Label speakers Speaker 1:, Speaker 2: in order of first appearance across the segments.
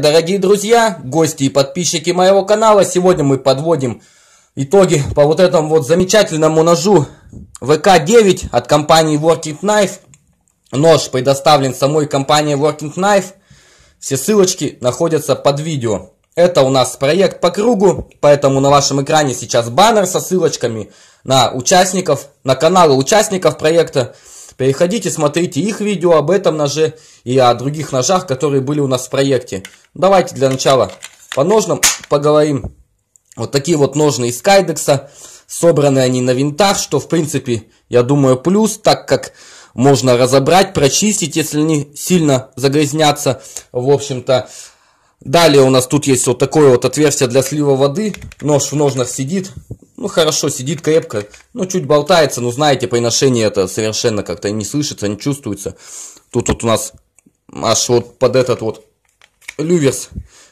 Speaker 1: Дорогие друзья, гости и подписчики моего канала, сегодня мы подводим итоги по вот этому вот замечательному ножу ВК-9 от компании Working Knife. Нож предоставлен самой компанией Working Knife. Все ссылочки находятся под видео. Это у нас проект по кругу, поэтому на вашем экране сейчас баннер со ссылочками на участников, на каналы участников проекта. Переходите, смотрите их видео об этом ноже и о других ножах, которые были у нас в проекте. Давайте для начала по ножным поговорим. Вот такие вот ножны из кайдекса. Собраны они на винтах, что в принципе, я думаю, плюс, так как можно разобрать, прочистить, если они сильно загрязняться. В общем-то, далее у нас тут есть вот такое вот отверстие для слива воды. Нож в ножнах сидит, ну хорошо, сидит крепко, ну чуть болтается, но ну, знаете, по ношению это совершенно как-то не слышится, не чувствуется. Тут вот у нас аж вот под этот вот люверс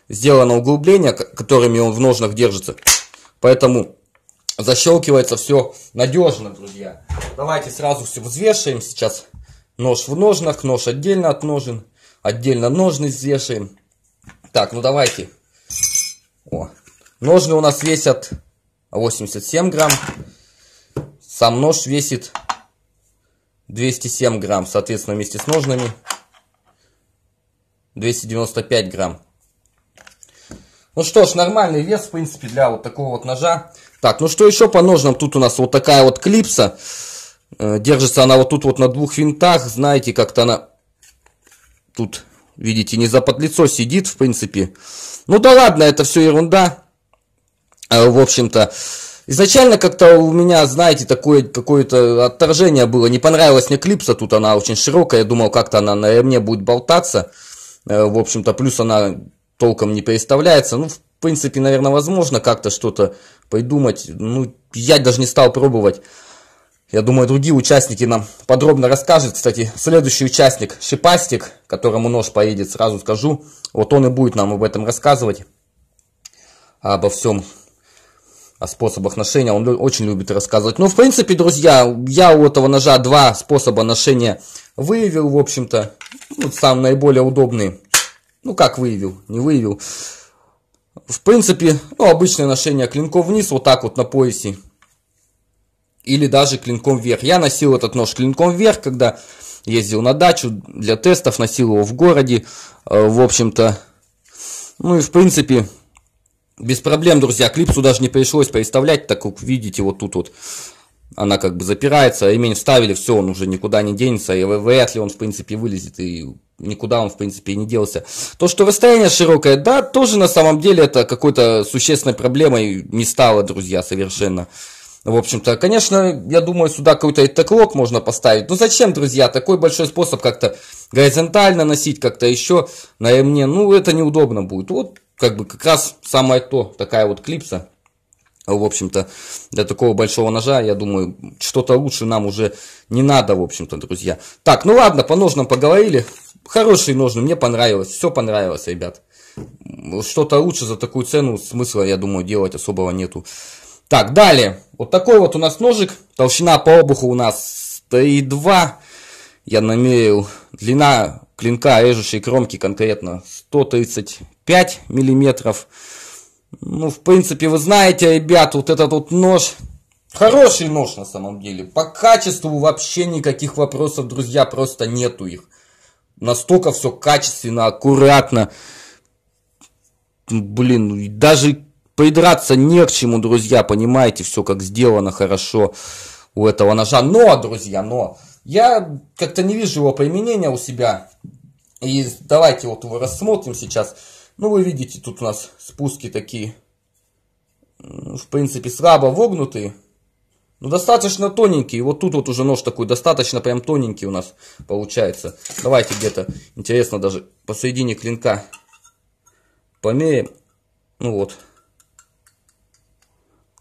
Speaker 1: сделано углубление, которыми он в ножнах держится. Поэтому защелкивается все надежно, друзья. Давайте сразу все взвешиваем сейчас. Нож в ножнах, нож отдельно от ножен, отдельно ножны взвешиваем. Так, ну давайте. О. Ножны у нас весят 87 грамм. Сам нож весит 207 грамм, соответственно, вместе с ножными 295 грамм. Ну что ж, нормальный вес, в принципе, для вот такого вот ножа. Так, ну что еще по ножнам? Тут у нас вот такая вот клипса. Э, держится она вот тут вот на двух винтах. Знаете, как-то она тут, видите, не за подлицо сидит, в принципе. Ну да ладно, это все ерунда. Э, в общем-то, Изначально как-то у меня, знаете, такое какое-то отторжение было. Не понравилась мне клипса, тут она очень широкая. Я думал, как-то она на ремне будет болтаться. Э, в общем-то, плюс она толком не переставляется. Ну, в принципе, наверное, возможно как-то что-то придумать. Ну, я даже не стал пробовать. Я думаю, другие участники нам подробно расскажут. Кстати, следующий участник, Шипастик, которому нож поедет, сразу скажу. Вот он и будет нам об этом рассказывать. Обо всем о способах ношения, он очень любит рассказывать. Ну, в принципе, друзья, я у этого ножа два способа ношения выявил, в общем-то. Ну, сам наиболее удобный. Ну, как выявил, не выявил. В принципе, ну, обычное ношение клинков вниз, вот так вот на поясе. Или даже клинком вверх. Я носил этот нож клинком вверх, когда ездил на дачу для тестов, носил его в городе. Э, в общем-то, ну и в принципе, без проблем, друзья, клипсу даже не пришлось переставлять, так как видите, вот тут вот она как бы запирается, ремень а вставили, все, он уже никуда не денется, и вряд ли он, в принципе, вылезет, и никуда он, в принципе, и не делся. То, что расстояние широкое, да, тоже на самом деле это какой-то существенной проблемой не стало, друзья, совершенно. В общем-то, конечно, я думаю, сюда какой-то этаклок можно поставить. но ну, зачем, друзья, такой большой способ как-то горизонтально носить, как-то еще на мне, Ну, это неудобно будет. Вот как бы как раз самое то, такая вот клипса, в общем-то, для такого большого ножа, я думаю, что-то лучше нам уже не надо, в общем-то, друзья. Так, ну ладно, по ножнам поговорили. Хорошие ножны, мне понравилось, все понравилось, ребят. Что-то лучше за такую цену смысла, я думаю, делать особого нету. Так, далее. Вот такой вот у нас ножик. Толщина по обуху у нас 3,2. Я намерил. Длина клинка режущей кромки конкретно 130 5 миллиметров. Ну, в принципе, вы знаете, ребят, вот этот вот нож, хороший нож на самом деле. По качеству вообще никаких вопросов, друзья, просто нету их. Настолько все качественно, аккуратно. Блин, ну даже придраться не к чему, друзья, понимаете, все как сделано хорошо у этого ножа. Но, друзья, но, я как-то не вижу его применения у себя. И давайте вот его рассмотрим сейчас. Ну, вы видите, тут у нас спуски такие, в принципе, слабо вогнутые. но достаточно тоненький. Вот тут вот уже нож такой достаточно прям тоненький у нас получается. Давайте где-то, интересно даже, посередине клинка померим. Ну вот.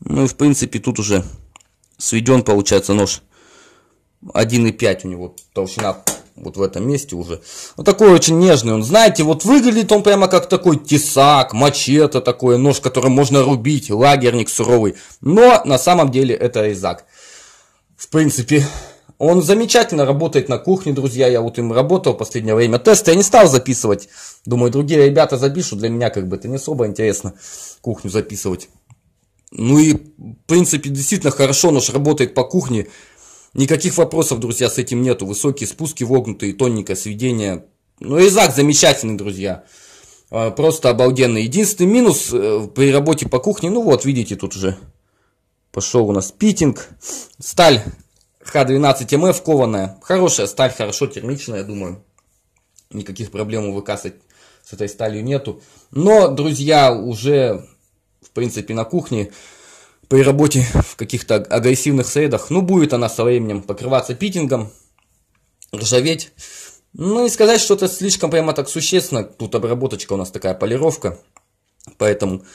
Speaker 1: Ну и в принципе тут уже сведен получается нож. 1,5 у него толщина вот в этом месте уже. Вот ну, такой очень нежный он, знаете, вот выглядит он прямо как такой тесак, мачете такой, нож, которым можно рубить, лагерник суровый. Но на самом деле это резак. В принципе, он замечательно работает на кухне, друзья. Я вот им работал в последнее время. Тесты я не стал записывать. Думаю, другие ребята запишут. Для меня как бы это не особо интересно кухню записывать. Ну и, в принципе, действительно хорошо нож работает по кухне. Никаких вопросов, друзья, с этим нету. Высокие спуски, вогнутые, тоненькое сведение. Ну, и зак замечательный, друзья. А, просто обалденный. Единственный минус э, при работе по кухне, ну вот, видите, тут уже пошел у нас питинг. Сталь Х12МФ кованая. Хорошая сталь, хорошо термичная, я думаю. Никаких проблем у ВК с этой сталью нету. Но, друзья, уже, в принципе, на кухне при работе в каких-то агрессивных средах, ну, будет она со временем покрываться питингом, ржаветь. Ну, не сказать, что это слишком прямо так существенно. Тут обработочка у нас такая, полировка. Поэтому,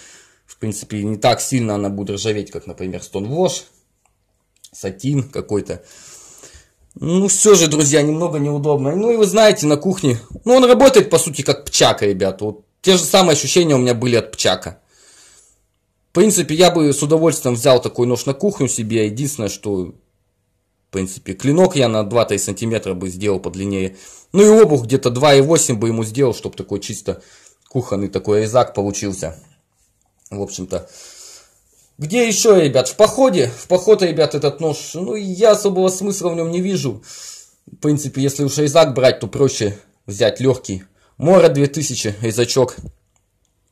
Speaker 1: в принципе, не так сильно она будет ржаветь, как, например, Stonewash, сатин какой-то. Ну, все же, друзья, немного неудобно. Ну, и вы знаете, на кухне... Ну, он работает, по сути, как пчака, ребят. Вот те же самые ощущения у меня были от пчака. В принципе, я бы с удовольствием взял такой нож на кухню себе. Единственное, что, в принципе, клинок я на 2-3 сантиметра бы сделал подлиннее. Ну и обух где-то 2,8 бы ему сделал, чтобы такой чисто кухонный такой резак получился. В общем-то. Где еще, ребят? В походе. В поход, ребят, этот нож. Ну, я особого смысла в нем не вижу. В принципе, если уж резак брать, то проще взять легкий. Мора 2000, резачок.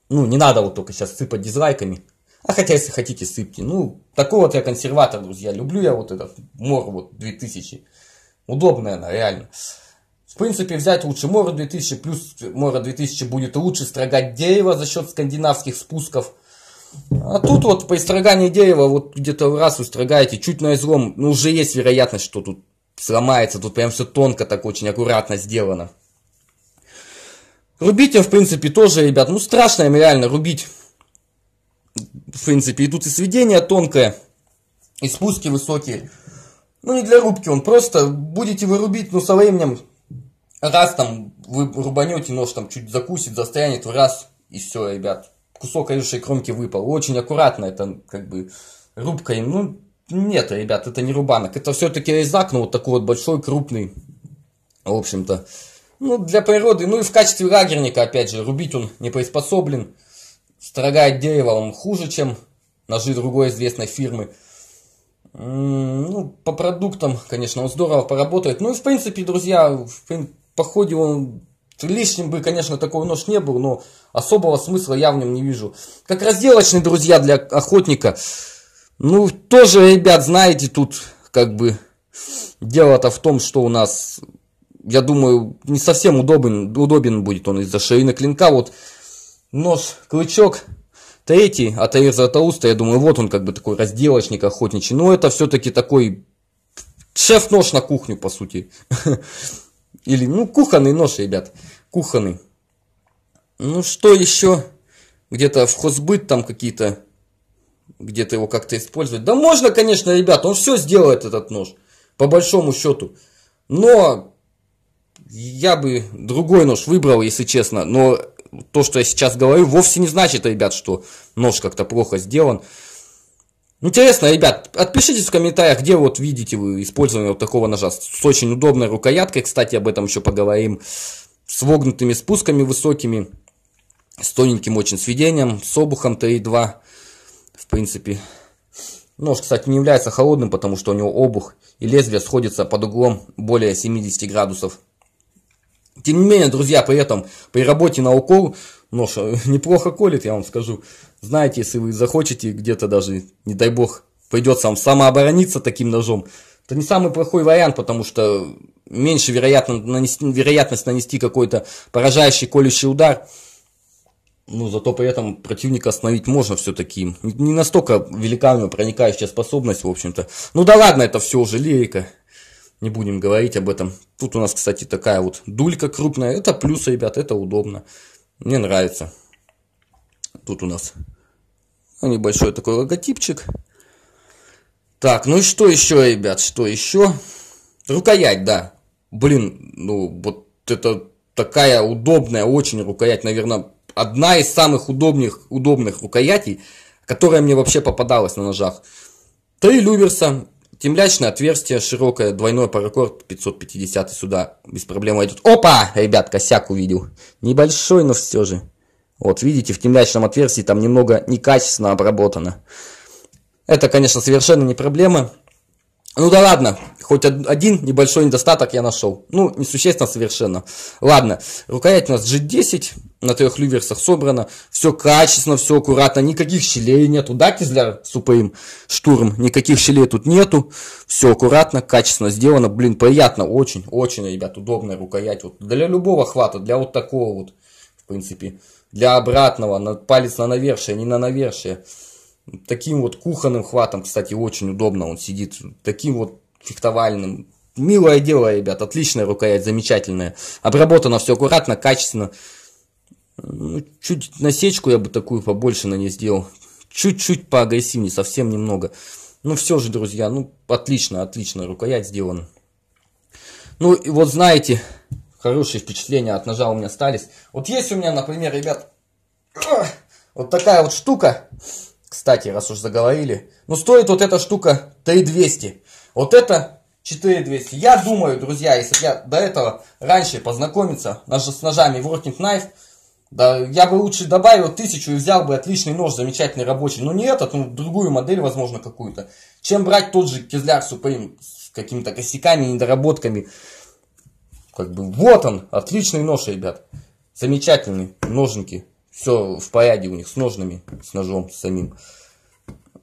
Speaker 1: Ну, не надо вот только сейчас сыпать дизлайками. А хотя, если хотите, сыпьте. Ну, такой вот я консерватор, друзья. Люблю я вот этот мор вот 2000. Удобная она, реально. В принципе, взять лучше Мора 2000, плюс Мора 2000 будет лучше строгать дерево за счет скандинавских спусков. А тут вот по истроганию дерева, вот где-то раз устрогаете, чуть на излом, ну уже есть вероятность, что тут сломается, тут прям все тонко так очень аккуратно сделано. Рубить я, в принципе, тоже, ребят, ну страшно им реально рубить принципе, идут и сведения тонкое, и спуски высокие. Ну, не для рубки он, просто будете вырубить, но ну, со временем, раз там вы рубанете нож, там чуть закусит, застрянет, в раз, и все, ребят. Кусок режущей кромки выпал. Очень аккуратно, это как бы рубка, ну, нет, ребят, это не рубанок. Это все-таки резак, но вот такой вот большой, крупный, в общем-то. Ну, для природы, ну и в качестве лагерника, опять же, рубить он не приспособлен строгает он хуже, чем ножи другой известной фирмы. Ну, по продуктам, конечно, он здорово поработает. Ну и, в принципе, друзья, в, по ходу он лишним бы, конечно, такой нож не был, но особого смысла я в нем не вижу. Как разделочный, друзья, для охотника. Ну, тоже, ребят, знаете, тут как бы дело-то в том, что у нас, я думаю, не совсем удобен, удобен будет он из-за ширины клинка. Вот нож, крючок. Третий, а Таир Златоуста, я думаю, вот он как бы такой разделочник охотничий. Но это все-таки такой шеф-нож на кухню, по сути. Или, ну, кухонный нож, ребят, кухонный. Ну, что еще? Где-то в хозбыт там какие-то, где-то его как-то использовать. Да можно, конечно, ребят, он все сделает, этот нож, по большому счету. Но я бы другой нож выбрал, если честно. Но то, что я сейчас говорю, вовсе не значит, ребят, что нож как-то плохо сделан. Интересно, ребят, отпишитесь в комментариях, где вот видите вы использование вот такого ножа. С очень удобной рукояткой, кстати, об этом еще поговорим. С вогнутыми спусками высокими, с тоненьким очень сведением, с обухом 3.2. В принципе, нож, кстати, не является холодным, потому что у него обух и лезвие сходится под углом более 70 градусов. Тем не менее, друзья, при этом, при работе на укол, нож ну неплохо колет, я вам скажу. Знаете, если вы захочете где-то даже, не дай бог, придется вам самооборониться таким ножом, это не самый плохой вариант, потому что меньше вероятно, нанести, вероятность нанести какой-то поражающий колющий удар. Ну, зато при этом противника остановить можно все-таки. Не настолько велика у него проникающая способность, в общем-то. Ну да ладно, это все уже лирика не будем говорить об этом. Тут у нас, кстати, такая вот дулька крупная. Это плюс, ребят, это удобно. Мне нравится. Тут у нас ну, небольшой такой логотипчик. Так, ну и что еще, ребят, что еще? Рукоять, да. Блин, ну вот это такая удобная очень рукоять, наверное, одна из самых удобных, удобных рукоятей, которая мне вообще попадалась на ножах. Три люверса, Темлячное отверстие, широкое, двойной паракорд 550 сюда без проблем войдет. Опа! Ребят, косяк увидел. Небольшой, но все же. Вот, видите, в темлячном отверстии там немного некачественно обработано. Это, конечно, совершенно не проблема. Ну да ладно, хоть один небольшой недостаток я нашел. Ну, несущественно совершенно. Ладно, рукоять у нас G10 на трех люверсах собрана. Все качественно, все аккуратно, никаких щелей нету. Да, Кизляр с УПМ штурм? Никаких щелей тут нету. Все аккуратно, качественно сделано. Блин, приятно, очень, очень, ребят, удобная рукоять. Вот для любого хвата, для вот такого вот, в принципе. Для обратного, на, палец на навершие, не на навершие. Таким вот кухонным хватом, кстати, очень удобно он сидит. Таким вот фехтовальным. Милое дело, ребят. Отличная рукоять, замечательная. Обработано все аккуратно, качественно. Ну, чуть насечку я бы такую побольше на ней сделал. Чуть-чуть поагрессивнее, совсем немного. Ну все же, друзья, ну отлично, отлично рукоять сделан, Ну и вот знаете, хорошие впечатления от ножа у меня остались. Вот есть у меня, например, ребят, вот такая вот штука. Кстати, раз уж заговорили, ну стоит вот эта штука 3200. Вот это 4200. Я думаю, друзья, если бы я до этого раньше познакомиться с ножами Working Knife, да, я бы лучше добавил тысячу и взял бы отличный нож, замечательный рабочий. Но не этот, ну другую модель, возможно, какую-то. Чем брать тот же Кизляр Supreme с какими-то косяками, недоработками. Как бы вот он, отличный нож, ребят. Замечательный, ноженьки. Все в порядке у них с ножными, с ножом самим.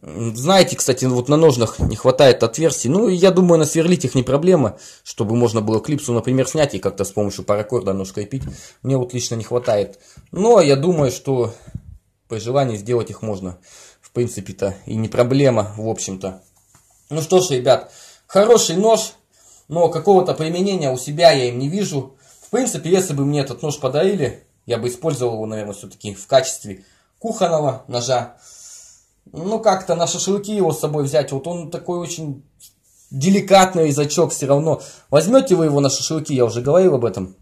Speaker 1: Знаете, кстати, вот на ножнах не хватает отверстий. Ну, я думаю, насверлить их не проблема, чтобы можно было клипсу, например, снять и как-то с помощью паракорда нож пить. Мне вот лично не хватает. Но я думаю, что при желании сделать их можно. В принципе-то и не проблема, в общем-то. Ну что ж, ребят, хороший нож, но какого-то применения у себя я им не вижу. В принципе, если бы мне этот нож подарили, я бы использовал его, наверное, все-таки в качестве кухонного ножа. Ну, как-то на шашлыки его с собой взять. Вот он такой очень деликатный язычок все равно. Возьмете вы его на шашлыки, я уже говорил об этом.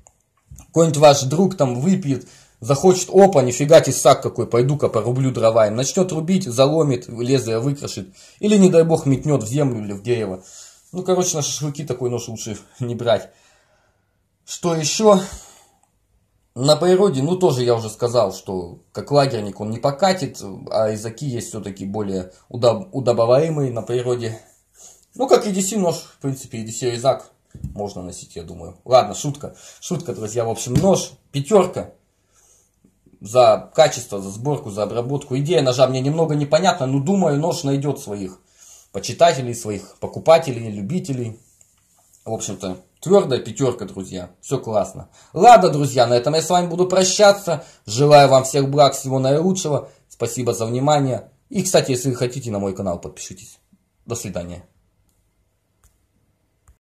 Speaker 1: Какой-нибудь ваш друг там выпьет, захочет, опа, нифига сак какой, пойду-ка порублю дрова им. Начнет рубить, заломит, лезвие выкрашит. Или, не дай бог, метнет в землю или в дерево. Ну, короче, на шашлыки такой нож лучше не брать. Что еще? На природе, ну тоже я уже сказал, что как лагерник он не покатит, а изаки есть все-таки более удоб- удобоваемые на природе. Ну как EDC нож, в принципе, EDC резак можно носить, я думаю. Ладно, шутка, шутка, друзья, в общем, нож, пятерка за качество, за сборку, за обработку. Идея ножа мне немного непонятна, но думаю, нож найдет своих почитателей, своих покупателей, любителей. В общем-то, твердая пятерка, друзья. Все классно. Ладно, друзья, на этом я с вами буду прощаться. Желаю вам всех благ, всего наилучшего. Спасибо за внимание. И, кстати, если хотите на мой канал, подпишитесь. До свидания.